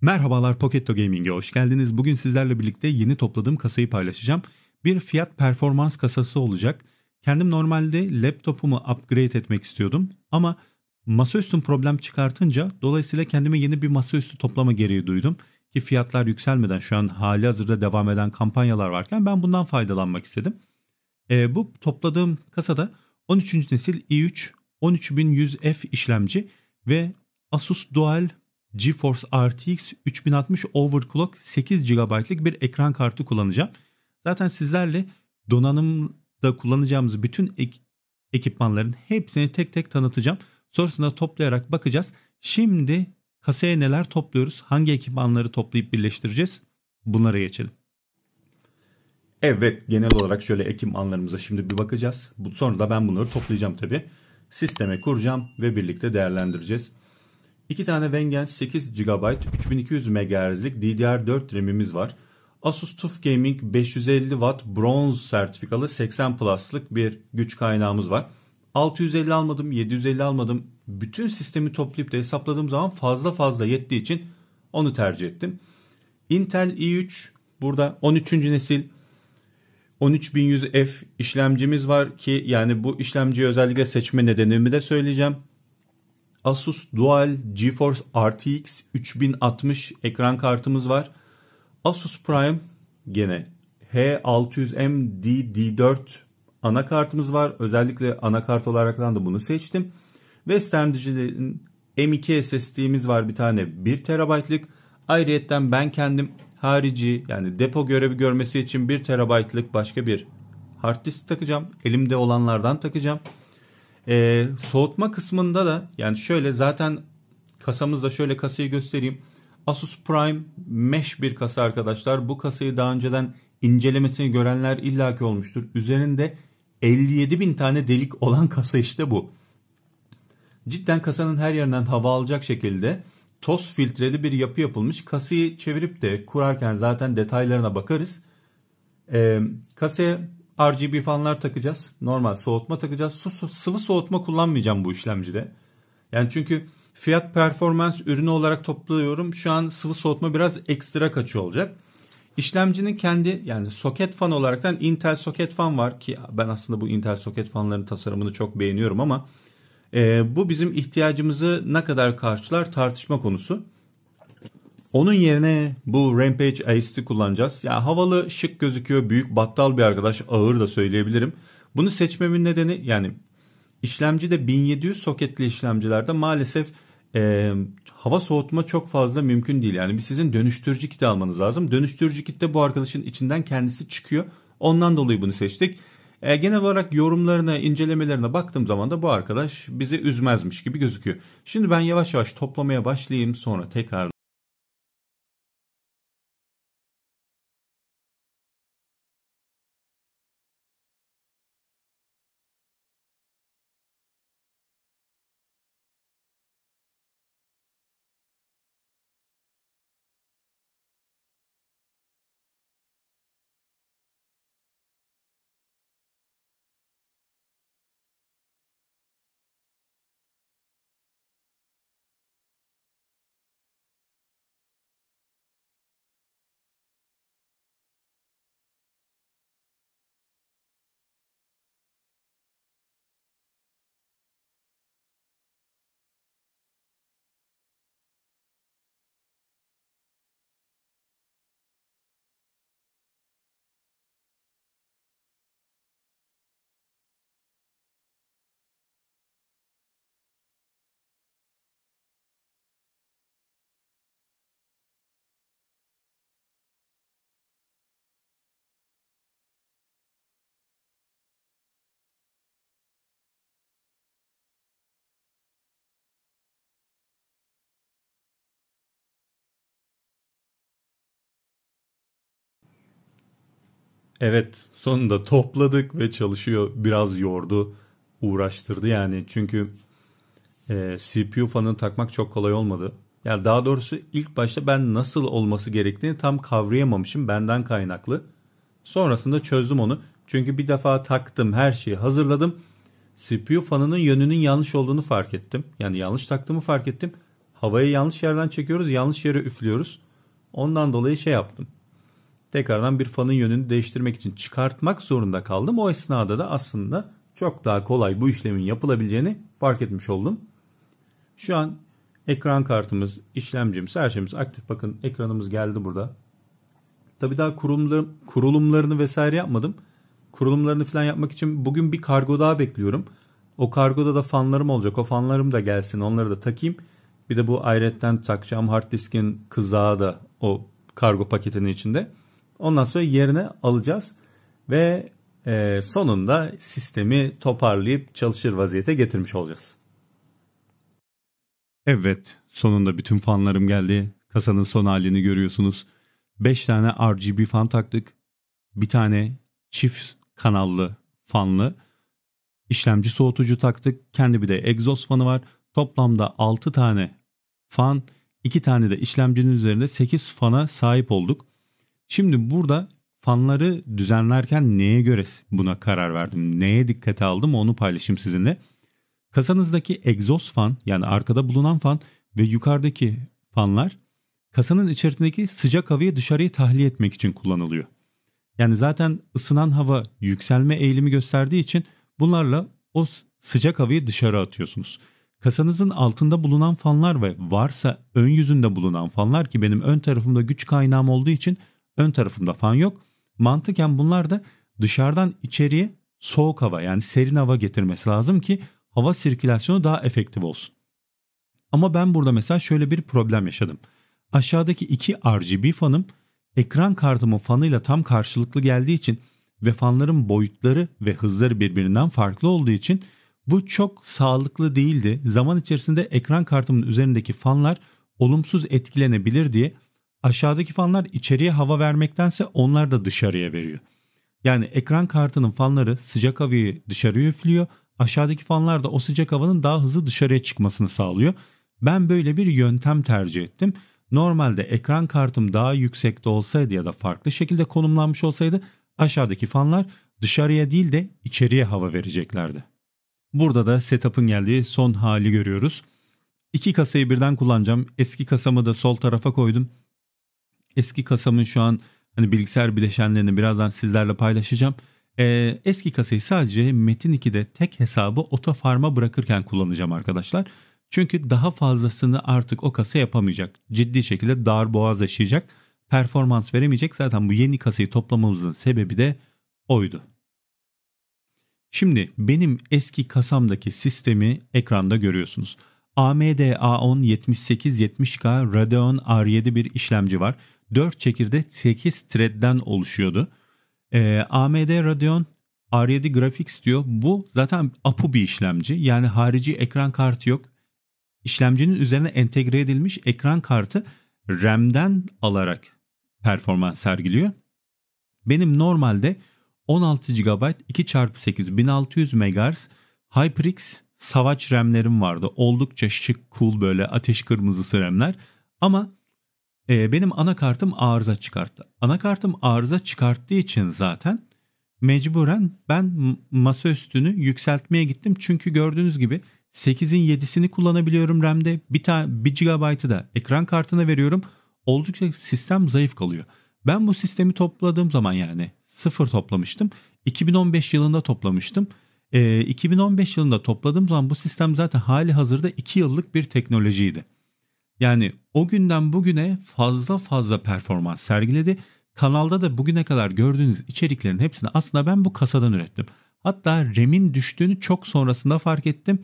Merhabalar Pocketto Gaming'e hoş geldiniz. Bugün sizlerle birlikte yeni topladığım kasayı paylaşacağım. Bir fiyat performans kasası olacak. Kendim normalde laptopumu upgrade etmek istiyordum ama masaüstüm problem çıkartınca dolayısıyla kendime yeni bir masaüstü toplama gereği duydum ki fiyatlar yükselmeden şu an hali hazırda devam eden kampanyalar varken ben bundan faydalanmak istedim. E, bu topladığım kasada 13. nesil i3 13100F işlemci ve Asus Dual GeForce RTX 3060 Overclock 8 GB'lık bir ekran kartı kullanacağım. Zaten sizlerle donanımda kullanacağımız bütün ek- ekipmanların hepsini tek tek tanıtacağım. Sonrasında toplayarak bakacağız. Şimdi Kasaya neler topluyoruz? Hangi ekipmanları toplayıp birleştireceğiz? Bunlara geçelim. Evet genel olarak şöyle ekipmanlarımıza şimdi bir bakacağız. Sonra da ben bunları toplayacağım tabi. Sisteme kuracağım ve birlikte değerlendireceğiz. 2 tane Wengen 8 GB 3200 MHz'lik DDR4 RAM'imiz var. Asus TUF Gaming 550 Watt Bronze sertifikalı 80 Plus'lık bir güç kaynağımız var. 650 almadım, 750 almadım, bütün sistemi toplayıp da hesapladığım zaman fazla fazla yettiği için onu tercih ettim. Intel i3 burada 13. nesil 13100F işlemcimiz var ki yani bu işlemciyi özellikle seçme nedenimi de söyleyeceğim. Asus Dual GeForce RTX 3060 ekran kartımız var. Asus Prime gene H600M DD4 anakartımız var. Özellikle anakart olaraktan da bunu seçtim. Westerndigital'in M2 SSD'miz var bir tane 1 TB'lık. Ayrıyeten ben kendim harici yani depo görevi görmesi için 1 TB'lık başka bir hard disk takacağım. Elimde olanlardan takacağım. Ee, soğutma kısmında da yani şöyle zaten kasamızda şöyle kasayı göstereyim. Asus Prime mesh bir kasa arkadaşlar. Bu kasayı daha önceden incelemesini görenler illaki olmuştur. Üzerinde 57 bin tane delik olan kasa işte bu cidden kasanın her yerinden hava alacak şekilde toz filtreli bir yapı yapılmış. Kasayı çevirip de kurarken zaten detaylarına bakarız. E, kasaya RGB fanlar takacağız. Normal soğutma takacağız. Su, su, sıvı soğutma kullanmayacağım bu işlemcide. Yani çünkü fiyat performans ürünü olarak topluyorum. Şu an sıvı soğutma biraz ekstra kaçıyor olacak. İşlemcinin kendi yani soket fan olaraktan Intel soket fan var ki ben aslında bu Intel soket fanların tasarımını çok beğeniyorum ama e, bu bizim ihtiyacımızı ne kadar karşılar tartışma konusu. Onun yerine bu Rampage AST kullanacağız. Ya yani havalı, şık gözüküyor, büyük battal bir arkadaş, ağır da söyleyebilirim. Bunu seçmemin nedeni yani işlemci de 1700 soketli işlemcilerde maalesef e, hava soğutma çok fazla mümkün değil. Yani bir sizin dönüştürücü kiti almanız lazım. Dönüştürücü kitte bu arkadaşın içinden kendisi çıkıyor. Ondan dolayı bunu seçtik. E, genel olarak yorumlarına, incelemelerine baktığım zaman da bu arkadaş bizi üzmezmiş gibi gözüküyor. Şimdi ben yavaş yavaş toplamaya başlayayım sonra tekrar Evet sonunda topladık ve çalışıyor. Biraz yordu, uğraştırdı yani. Çünkü e, CPU fanını takmak çok kolay olmadı. Yani daha doğrusu ilk başta ben nasıl olması gerektiğini tam kavrayamamışım benden kaynaklı. Sonrasında çözdüm onu. Çünkü bir defa taktım her şeyi hazırladım. CPU fanının yönünün yanlış olduğunu fark ettim. Yani yanlış taktığımı fark ettim. Havayı yanlış yerden çekiyoruz, yanlış yere üflüyoruz. Ondan dolayı şey yaptım tekrardan bir fanın yönünü değiştirmek için çıkartmak zorunda kaldım. O esnada da aslında çok daha kolay bu işlemin yapılabileceğini fark etmiş oldum. Şu an ekran kartımız, işlemcimiz, her şeyimiz aktif. Bakın ekranımız geldi burada. Tabi daha kurumlu, kurulumlarını vesaire yapmadım. Kurulumlarını falan yapmak için bugün bir kargo daha bekliyorum. O kargoda da fanlarım olacak. O fanlarım da gelsin. Onları da takayım. Bir de bu ayretten takacağım hard diskin kızağı da o kargo paketinin içinde. Ondan sonra yerine alacağız ve e, sonunda sistemi toparlayıp çalışır vaziyete getirmiş olacağız. Evet, sonunda bütün fanlarım geldi. Kasanın son halini görüyorsunuz. 5 tane RGB fan taktık. Bir tane çift kanallı fanlı işlemci soğutucu taktık. Kendi bir de egzoz fanı var. Toplamda 6 tane fan, 2 tane de işlemcinin üzerinde 8 fana sahip olduk. Şimdi burada fanları düzenlerken neye göre buna karar verdim? Neye dikkate aldım onu paylaşayım sizinle. Kasanızdaki egzoz fan yani arkada bulunan fan ve yukarıdaki fanlar kasanın içerisindeki sıcak havayı dışarıya tahliye etmek için kullanılıyor. Yani zaten ısınan hava yükselme eğilimi gösterdiği için bunlarla o sıcak havayı dışarı atıyorsunuz. Kasanızın altında bulunan fanlar ve varsa ön yüzünde bulunan fanlar ki benim ön tarafımda güç kaynağım olduğu için Ön tarafımda fan yok. Mantıken bunlar da dışarıdan içeriye soğuk hava yani serin hava getirmesi lazım ki hava sirkülasyonu daha efektif olsun. Ama ben burada mesela şöyle bir problem yaşadım. Aşağıdaki iki RGB fanım ekran kartımın fanıyla tam karşılıklı geldiği için ve fanların boyutları ve hızları birbirinden farklı olduğu için bu çok sağlıklı değildi. Zaman içerisinde ekran kartımın üzerindeki fanlar olumsuz etkilenebilir diye aşağıdaki fanlar içeriye hava vermektense onlar da dışarıya veriyor. Yani ekran kartının fanları sıcak havayı dışarıya üflüyor. Aşağıdaki fanlar da o sıcak havanın daha hızlı dışarıya çıkmasını sağlıyor. Ben böyle bir yöntem tercih ettim. Normalde ekran kartım daha yüksekte olsaydı ya da farklı şekilde konumlanmış olsaydı aşağıdaki fanlar dışarıya değil de içeriye hava vereceklerdi. Burada da setup'ın geldiği son hali görüyoruz. İki kasayı birden kullanacağım. Eski kasamı da sol tarafa koydum. Eski kasamın şu an hani bilgisayar bileşenlerini birazdan sizlerle paylaşacağım. Ee, eski kasayı sadece Metin 2'de tek hesabı otofarma bırakırken kullanacağım arkadaşlar. Çünkü daha fazlasını artık o kasa yapamayacak. Ciddi şekilde dar boğaz yaşayacak. Performans veremeyecek. Zaten bu yeni kasayı toplamamızın sebebi de oydu. Şimdi benim eski kasamdaki sistemi ekranda görüyorsunuz. AMD A10 7870K Radeon R7 bir işlemci var. 4 çekirde, 8 thread'den oluşuyordu. E, ee, AMD Radeon R7 Graphics diyor. Bu zaten APU bir işlemci. Yani harici ekran kartı yok. İşlemcinin üzerine entegre edilmiş ekran kartı RAM'den alarak performans sergiliyor. Benim normalde 16 GB 2x8 1600 MHz HyperX Savaç RAM'lerim vardı. Oldukça şık, cool böyle ateş kırmızısı RAM'ler. Ama e, benim anakartım arıza çıkarttı. Anakartım arıza çıkarttığı için zaten mecburen ben masaüstünü yükseltmeye gittim. Çünkü gördüğünüz gibi 8'in 7'sini kullanabiliyorum RAM'de. Bir tane 1 GB'ı da ekran kartına veriyorum. Oldukça sistem zayıf kalıyor. Ben bu sistemi topladığım zaman yani sıfır toplamıştım. 2015 yılında toplamıştım. E, ee, 2015 yılında topladığım zaman bu sistem zaten hali hazırda 2 yıllık bir teknolojiydi. Yani o günden bugüne fazla fazla performans sergiledi. Kanalda da bugüne kadar gördüğünüz içeriklerin hepsini aslında ben bu kasadan ürettim. Hatta Rem'in düştüğünü çok sonrasında fark ettim.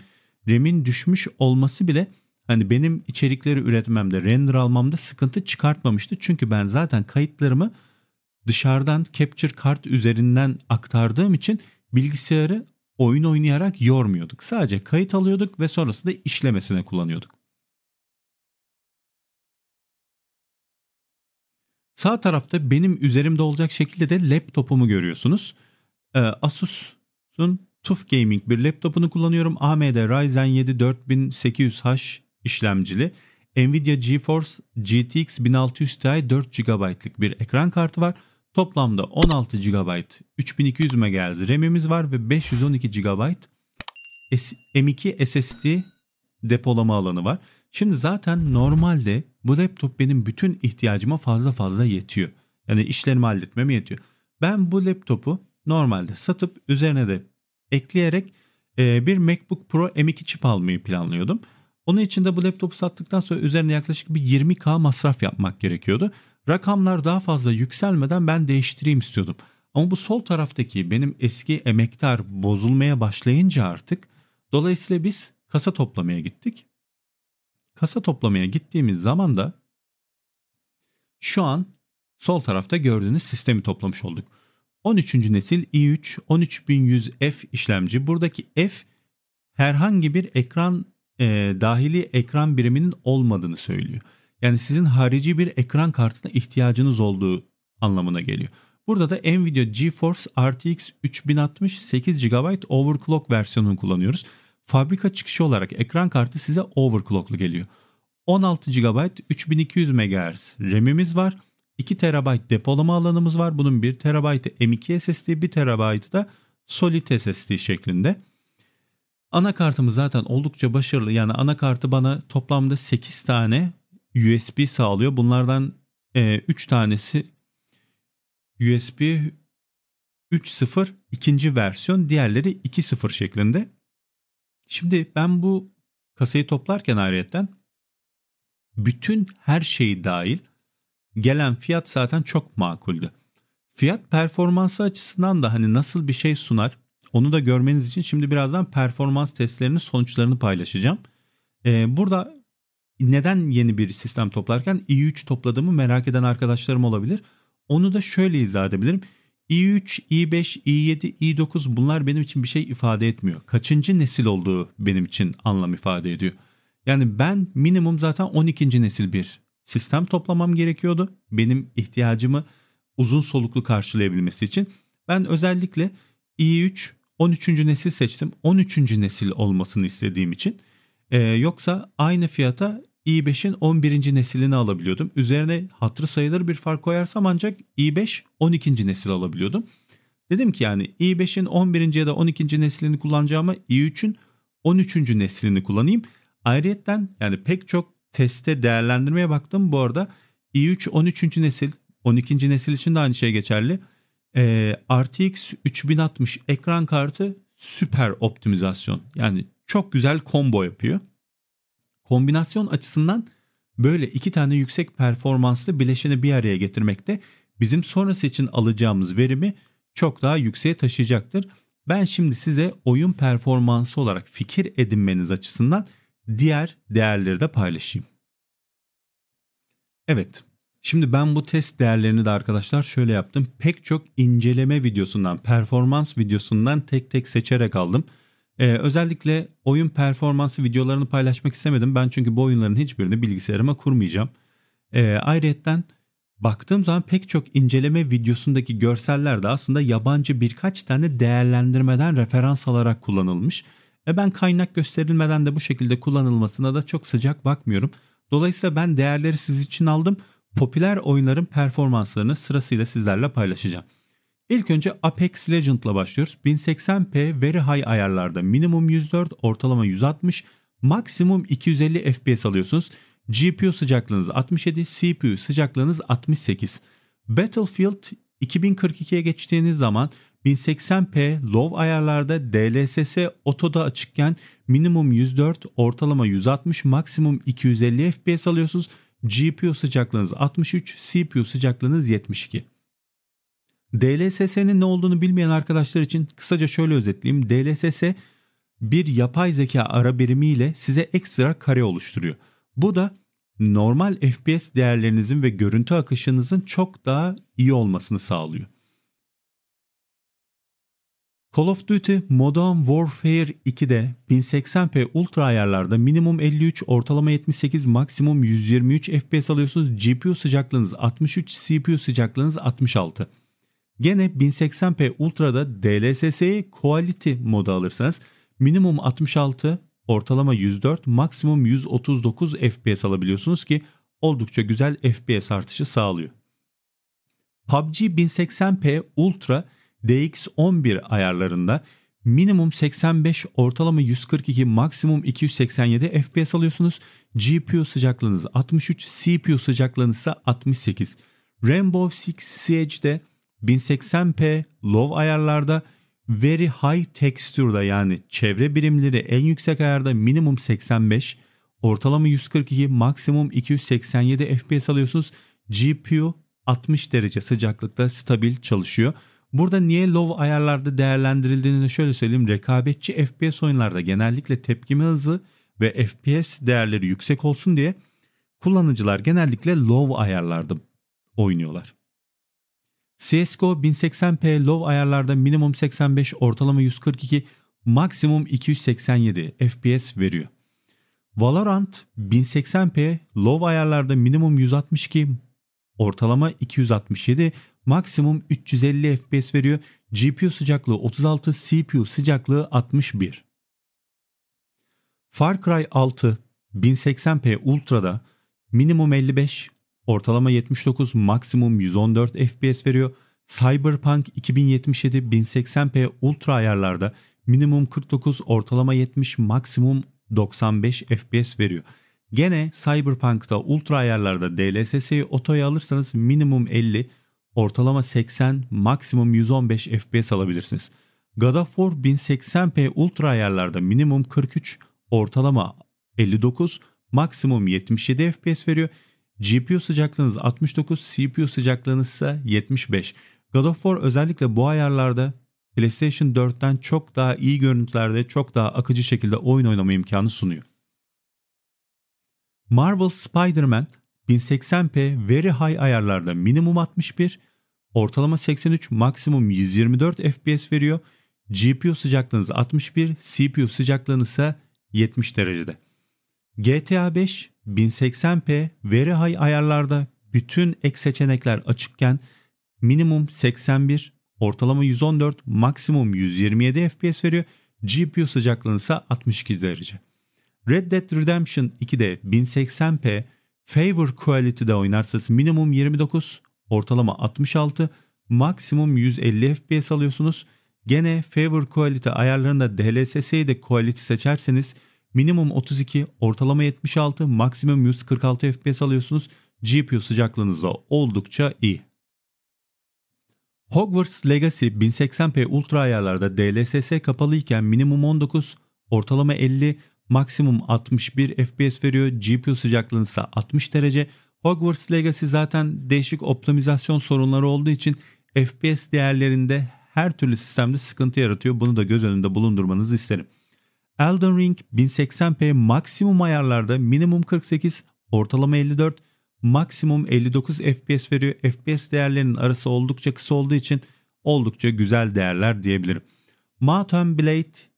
Rem'in düşmüş olması bile hani benim içerikleri üretmemde, render almamda sıkıntı çıkartmamıştı. Çünkü ben zaten kayıtlarımı dışarıdan capture kart üzerinden aktardığım için bilgisayarı oyun oynayarak yormuyorduk. Sadece kayıt alıyorduk ve sonrasında işlemesine kullanıyorduk. Sağ tarafta benim üzerimde olacak şekilde de laptopumu görüyorsunuz. Ee, Asus'un TUF Gaming bir laptopunu kullanıyorum. AMD Ryzen 7 4800H işlemcili. Nvidia GeForce GTX 1600 Ti 4 GB'lık bir ekran kartı var. Toplamda 16 GB 3200 MHz RAM'imiz var ve 512 GB M2 SSD depolama alanı var. Şimdi zaten normalde bu laptop benim bütün ihtiyacıma fazla fazla yetiyor. Yani işlerimi halletmeme yetiyor. Ben bu laptopu normalde satıp üzerine de ekleyerek e, bir MacBook Pro M2 çip almayı planlıyordum. Onun için de bu laptopu sattıktan sonra üzerine yaklaşık bir 20K masraf yapmak gerekiyordu. Rakamlar daha fazla yükselmeden ben değiştireyim istiyordum. Ama bu sol taraftaki benim eski emektar bozulmaya başlayınca artık dolayısıyla biz kasa toplamaya gittik kasa toplamaya gittiğimiz zaman da şu an sol tarafta gördüğünüz sistemi toplamış olduk. 13. nesil i3 13100F işlemci. Buradaki F herhangi bir ekran e, dahili ekran biriminin olmadığını söylüyor. Yani sizin harici bir ekran kartına ihtiyacınız olduğu anlamına geliyor. Burada da Nvidia GeForce RTX 3060 8 GB overclock versiyonunu kullanıyoruz fabrika çıkışı olarak ekran kartı size overclocklu geliyor. 16 GB 3200 MHz RAM'imiz var. 2 TB depolama alanımız var. Bunun 1 TB'ı M2 SSD, 1 TB'ı da Solid SSD şeklinde. Anakartımız zaten oldukça başarılı. Yani anakartı bana toplamda 8 tane USB sağlıyor. Bunlardan e, 3 tanesi USB 3.0 ikinci versiyon, diğerleri 2.0 şeklinde. Şimdi ben bu kasayı toplarken ayrıyetten bütün her şeyi dahil gelen fiyat zaten çok makuldü. Fiyat performansı açısından da hani nasıl bir şey sunar onu da görmeniz için şimdi birazdan performans testlerinin sonuçlarını paylaşacağım. Ee, burada neden yeni bir sistem toplarken i3 topladığımı merak eden arkadaşlarım olabilir. Onu da şöyle izah edebilirim i3, i5, i7, i9 bunlar benim için bir şey ifade etmiyor. Kaçıncı nesil olduğu benim için anlam ifade ediyor. Yani ben minimum zaten 12. nesil bir sistem toplamam gerekiyordu. Benim ihtiyacımı uzun soluklu karşılayabilmesi için. Ben özellikle i3 13. nesil seçtim. 13. nesil olmasını istediğim için. Ee, yoksa aynı fiyata i5'in 11. neslini alabiliyordum. Üzerine hatırı sayılır bir fark koyarsam ancak i5 12. nesil alabiliyordum. Dedim ki yani i5'in 11. ya da 12. neslini kullanacağıma i3'ün 13. neslini kullanayım. Ayrıyeten yani pek çok teste değerlendirmeye baktım. Bu arada i3 13. nesil 12. nesil için de aynı şey geçerli. Ee, RTX 3060 ekran kartı süper optimizasyon. Yani çok güzel combo yapıyor kombinasyon açısından böyle iki tane yüksek performanslı bileşeni bir araya getirmekte bizim sonrası için alacağımız verimi çok daha yükseğe taşıyacaktır. Ben şimdi size oyun performansı olarak fikir edinmeniz açısından diğer değerleri de paylaşayım. Evet. Şimdi ben bu test değerlerini de arkadaşlar şöyle yaptım. Pek çok inceleme videosundan, performans videosundan tek tek seçerek aldım. Ee, özellikle oyun performansı videolarını paylaşmak istemedim. Ben çünkü bu oyunların hiçbirini bilgisayarıma kurmayacağım. Ee, ayrıyeten baktığım zaman pek çok inceleme videosundaki görseller de aslında yabancı birkaç tane değerlendirmeden referans alarak kullanılmış. E ben kaynak gösterilmeden de bu şekilde kullanılmasına da çok sıcak bakmıyorum. Dolayısıyla ben değerleri siz için aldım. Popüler oyunların performanslarını sırasıyla sizlerle paylaşacağım. İlk önce Apex Legend'la başlıyoruz. 1080p Very High ayarlarda minimum 104, ortalama 160, maksimum 250 FPS alıyorsunuz. GPU sıcaklığınız 67, CPU sıcaklığınız 68. Battlefield 2042'ye geçtiğiniz zaman 1080p low ayarlarda DLSS otoda açıkken minimum 104, ortalama 160, maksimum 250 FPS alıyorsunuz. GPU sıcaklığınız 63, CPU sıcaklığınız 72. DLSS'nin ne olduğunu bilmeyen arkadaşlar için kısaca şöyle özetleyeyim. DLSS bir yapay zeka ara birimiyle size ekstra kare oluşturuyor. Bu da normal FPS değerlerinizin ve görüntü akışınızın çok daha iyi olmasını sağlıyor. Call of Duty Modern Warfare 2'de 1080p ultra ayarlarda minimum 53, ortalama 78, maksimum 123 FPS alıyorsunuz. GPU sıcaklığınız 63, CPU sıcaklığınız 66. Gene 1080p Ultra'da DLSS'yi Quality moda alırsanız minimum 66, ortalama 104, maksimum 139 FPS alabiliyorsunuz ki oldukça güzel FPS artışı sağlıyor. PUBG 1080p Ultra DX11 ayarlarında minimum 85, ortalama 142, maksimum 287 FPS alıyorsunuz. GPU sıcaklığınız 63, CPU sıcaklığınız ise 68. Rainbow Six Siege'de 1080p low ayarlarda very high texture'da yani çevre birimleri en yüksek ayarda minimum 85, ortalama 142, maksimum 287 FPS alıyorsunuz. GPU 60 derece sıcaklıkta stabil çalışıyor. Burada niye low ayarlarda değerlendirildiğini de şöyle söyleyeyim. Rekabetçi FPS oyunlarda genellikle tepkime hızı ve FPS değerleri yüksek olsun diye kullanıcılar genellikle low ayarlarda oynuyorlar. CSGO 1080p low ayarlarda minimum 85, ortalama 142, maksimum 287 FPS veriyor. Valorant 1080p low ayarlarda minimum 162, ortalama 267, maksimum 350 FPS veriyor. GPU sıcaklığı 36, CPU sıcaklığı 61. Far Cry 6 1080p Ultra'da minimum 55, Ortalama 79, maksimum 114 FPS veriyor. Cyberpunk 2077 1080p ultra ayarlarda minimum 49, ortalama 70, maksimum 95 FPS veriyor. Gene Cyberpunk'ta ultra ayarlarda DLSS'yi otoya alırsanız minimum 50, ortalama 80, maksimum 115 FPS alabilirsiniz. God of War 1080p ultra ayarlarda minimum 43, ortalama 59, maksimum 77 FPS veriyor. GPU sıcaklığınız 69, CPU sıcaklığınız ise 75. God of War özellikle bu ayarlarda PlayStation 4'ten çok daha iyi görüntülerde çok daha akıcı şekilde oyun oynama imkanı sunuyor. Marvel Spider-Man 1080p Very High ayarlarda minimum 61, ortalama 83, maksimum 124 FPS veriyor. GPU sıcaklığınız 61, CPU sıcaklığınız ise 70 derecede. GTA 5 1080p veri high ayarlarda bütün ek seçenekler açıkken minimum 81, ortalama 114, maksimum 127 FPS veriyor. GPU sıcaklığı ise 62 derece. Red Dead Redemption 2'de 1080p Favor Quality'de oynarsanız minimum 29, ortalama 66, maksimum 150 FPS alıyorsunuz. Gene Favor Quality ayarlarında DLSS'yi de Quality seçerseniz Minimum 32, ortalama 76, maksimum 146 FPS alıyorsunuz. GPU sıcaklığınız da oldukça iyi. Hogwarts Legacy 1080p ultra ayarlarda DLSS kapalı iken minimum 19, ortalama 50, maksimum 61 FPS veriyor. GPU sıcaklığın ise 60 derece. Hogwarts Legacy zaten değişik optimizasyon sorunları olduğu için FPS değerlerinde her türlü sistemde sıkıntı yaratıyor. Bunu da göz önünde bulundurmanızı isterim. Elden Ring 1080p maksimum ayarlarda minimum 48, ortalama 54, maksimum 59 FPS veriyor. FPS değerlerinin arası oldukça kısa olduğu için oldukça güzel değerler diyebilirim. Matem Blade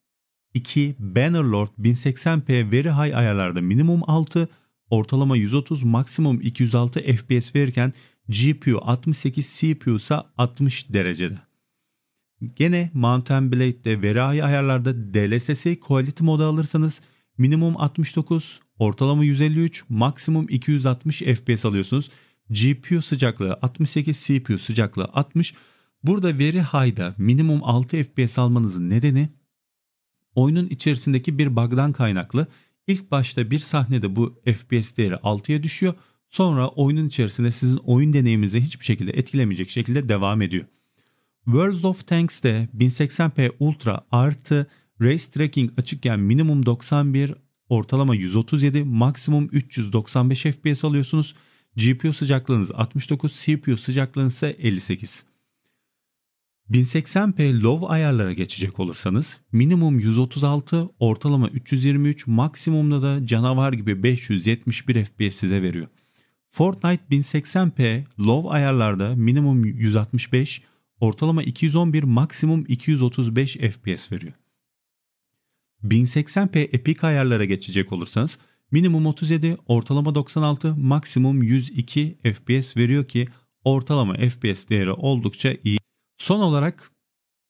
2 Bannerlord 1080p veri high ayarlarda minimum 6, ortalama 130, maksimum 206 FPS verirken GPU 68, CPU ise 60 derecede. Gene Mountain Blade'de ve rahi ayarlarda DLSS'yi Quality moda alırsanız minimum 69, ortalama 153, maksimum 260 FPS alıyorsunuz. GPU sıcaklığı 68, CPU sıcaklığı 60. Burada veri high'da minimum 6 FPS almanızın nedeni oyunun içerisindeki bir bug'dan kaynaklı. İlk başta bir sahnede bu FPS değeri 6'ya düşüyor. Sonra oyunun içerisinde sizin oyun deneyiminizi hiçbir şekilde etkilemeyecek şekilde devam ediyor. World of Tanks'te 1080p Ultra artı Race Tracking açıkken minimum 91, ortalama 137, maksimum 395 FPS alıyorsunuz. GPU sıcaklığınız 69, CPU sıcaklığınız ise 58. 1080p low ayarlara geçecek olursanız minimum 136, ortalama 323, maksimumda da canavar gibi 571 FPS size veriyor. Fortnite 1080p low ayarlarda minimum 165, ortalama 211 maksimum 235 FPS veriyor. 1080p epik ayarlara geçecek olursanız minimum 37, ortalama 96, maksimum 102 FPS veriyor ki ortalama FPS değeri oldukça iyi. Son olarak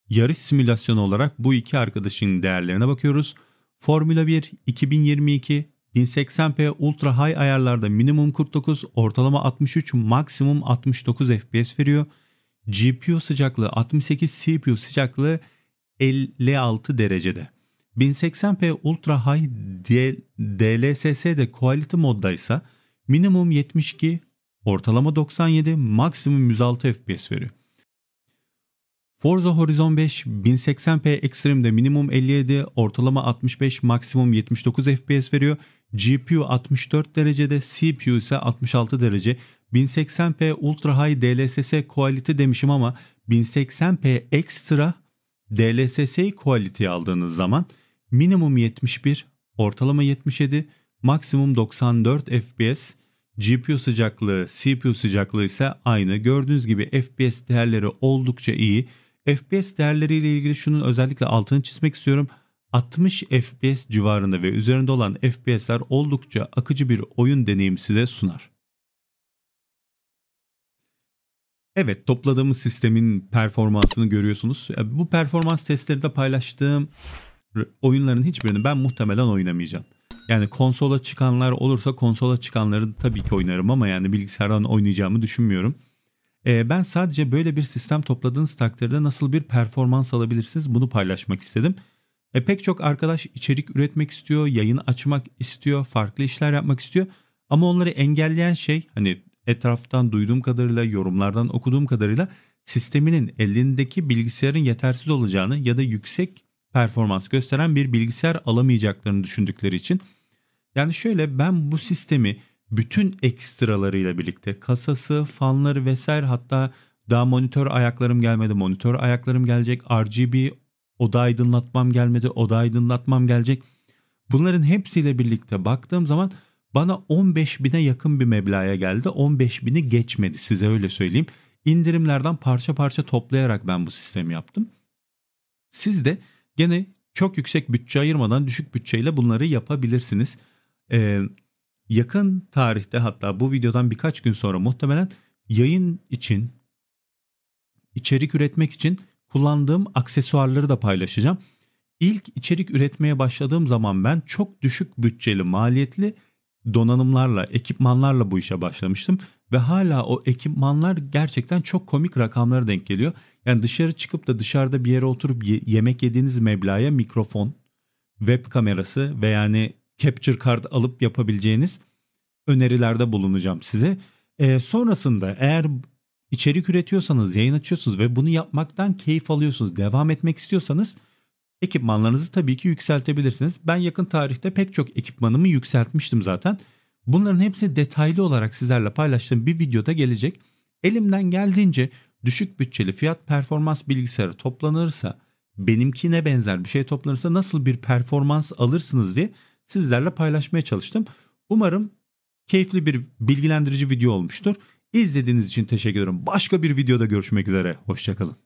yarış simülasyonu olarak bu iki arkadaşın değerlerine bakıyoruz. Formula 1 2022 1080p ultra high ayarlarda minimum 49, ortalama 63, maksimum 69 FPS veriyor. GPU sıcaklığı 68, CPU sıcaklığı 56 derecede. 1080p Ultra High DLSS'de Quality ise minimum 72, ortalama 97, maksimum 106 FPS veriyor. Forza Horizon 5 1080p Extreme'de minimum 57, ortalama 65, maksimum 79 FPS veriyor. GPU 64 derecede, CPU ise 66 derece. 1080p Ultra High DLSS Quality demişim ama 1080p Extra DLSS'yi Quality'ye aldığınız zaman minimum 71, ortalama 77, maksimum 94 FPS. GPU sıcaklığı, CPU sıcaklığı ise aynı. Gördüğünüz gibi FPS değerleri oldukça iyi. FPS değerleriyle ilgili şunun özellikle altını çizmek istiyorum. 60 FPS civarında ve üzerinde olan FPS'ler oldukça akıcı bir oyun deneyimi size sunar. Evet topladığımız sistemin performansını görüyorsunuz. Bu performans testleri de paylaştığım oyunların hiçbirini ben muhtemelen oynamayacağım. Yani konsola çıkanlar olursa konsola çıkanları tabii ki oynarım ama yani bilgisayardan oynayacağımı düşünmüyorum. Ee, ben sadece böyle bir sistem topladığınız takdirde nasıl bir performans alabilirsiniz bunu paylaşmak istedim. E pek çok arkadaş içerik üretmek istiyor, yayın açmak istiyor, farklı işler yapmak istiyor. Ama onları engelleyen şey hani etraftan duyduğum kadarıyla, yorumlardan okuduğum kadarıyla sisteminin elindeki bilgisayarın yetersiz olacağını ya da yüksek performans gösteren bir bilgisayar alamayacaklarını düşündükleri için. Yani şöyle ben bu sistemi bütün ekstralarıyla birlikte kasası, fanları vesaire hatta daha monitör ayaklarım gelmedi. Monitör ayaklarım gelecek. RGB Oda aydınlatmam gelmedi. Oda aydınlatmam gelecek. Bunların hepsiyle birlikte baktığım zaman bana 15 bine yakın bir meblaya geldi. 15 bini geçmedi size öyle söyleyeyim. İndirimlerden parça parça toplayarak ben bu sistemi yaptım. Siz de gene çok yüksek bütçe ayırmadan düşük bütçeyle bunları yapabilirsiniz. Ee, yakın tarihte hatta bu videodan birkaç gün sonra muhtemelen yayın için içerik üretmek için kullandığım aksesuarları da paylaşacağım. İlk içerik üretmeye başladığım zaman ben çok düşük bütçeli, maliyetli donanımlarla, ekipmanlarla bu işe başlamıştım ve hala o ekipmanlar gerçekten çok komik rakamlara denk geliyor. Yani dışarı çıkıp da dışarıda bir yere oturup ye- yemek yediğiniz meblaya mikrofon, web kamerası ve yani capture card alıp yapabileceğiniz önerilerde bulunacağım size. E, sonrasında eğer içerik üretiyorsanız, yayın açıyorsunuz ve bunu yapmaktan keyif alıyorsunuz, devam etmek istiyorsanız ekipmanlarınızı tabii ki yükseltebilirsiniz. Ben yakın tarihte pek çok ekipmanımı yükseltmiştim zaten. Bunların hepsi detaylı olarak sizlerle paylaştığım bir videoda gelecek. Elimden geldiğince düşük bütçeli fiyat performans bilgisayarı toplanırsa, benimkine benzer bir şey toplanırsa nasıl bir performans alırsınız diye sizlerle paylaşmaya çalıştım. Umarım keyifli bir bilgilendirici video olmuştur. İzlediğiniz için teşekkür ederim. Başka bir videoda görüşmek üzere. Hoşçakalın.